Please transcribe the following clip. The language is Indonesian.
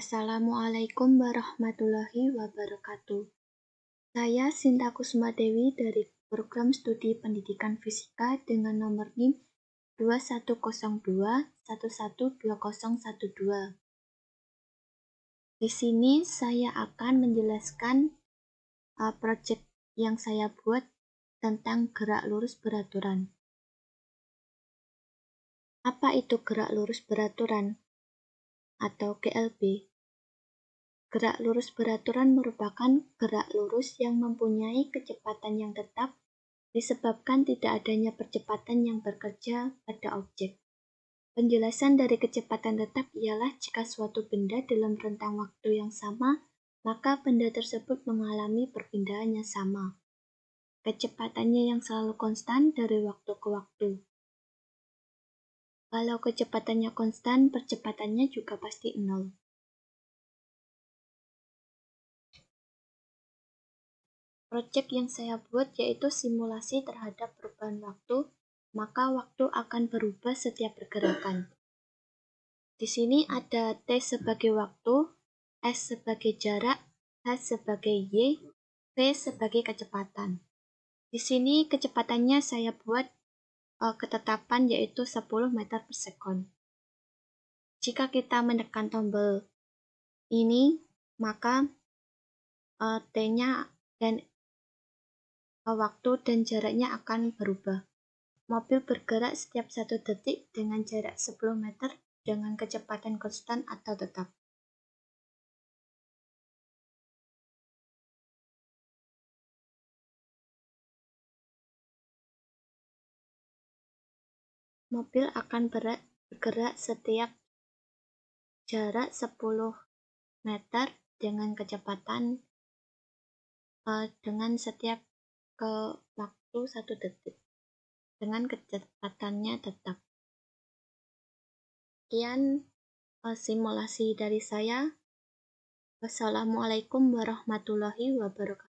Assalamualaikum warahmatullahi wabarakatuh. Saya Sinta Kusuma Dewi dari program studi pendidikan fisika dengan nomor NIM 2102112012. Di sini saya akan menjelaskan uh, project yang saya buat tentang gerak lurus beraturan. Apa itu gerak lurus beraturan atau GLB? Gerak lurus beraturan merupakan gerak lurus yang mempunyai kecepatan yang tetap disebabkan tidak adanya percepatan yang bekerja pada objek. Penjelasan dari kecepatan tetap ialah jika suatu benda dalam rentang waktu yang sama, maka benda tersebut mengalami perpindahannya sama. Kecepatannya yang selalu konstan dari waktu ke waktu. Kalau kecepatannya konstan, percepatannya juga pasti nol. Proyek yang saya buat yaitu simulasi terhadap perubahan waktu, maka waktu akan berubah setiap pergerakan. Di sini ada T sebagai waktu, S sebagai jarak, H sebagai Y, V sebagai kecepatan. Di sini kecepatannya saya buat uh, ketetapan yaitu 10 meter per sekon. Jika kita menekan tombol ini, maka uh, T-nya dan waktu dan jaraknya akan berubah. Mobil bergerak setiap satu detik dengan jarak 10 meter dengan kecepatan konstan atau tetap. Mobil akan bergerak setiap jarak 10 meter dengan kecepatan eh, dengan setiap ke waktu satu detik dengan kecepatannya tetap. Sekian eh, simulasi dari saya. Wassalamualaikum warahmatullahi wabarakatuh.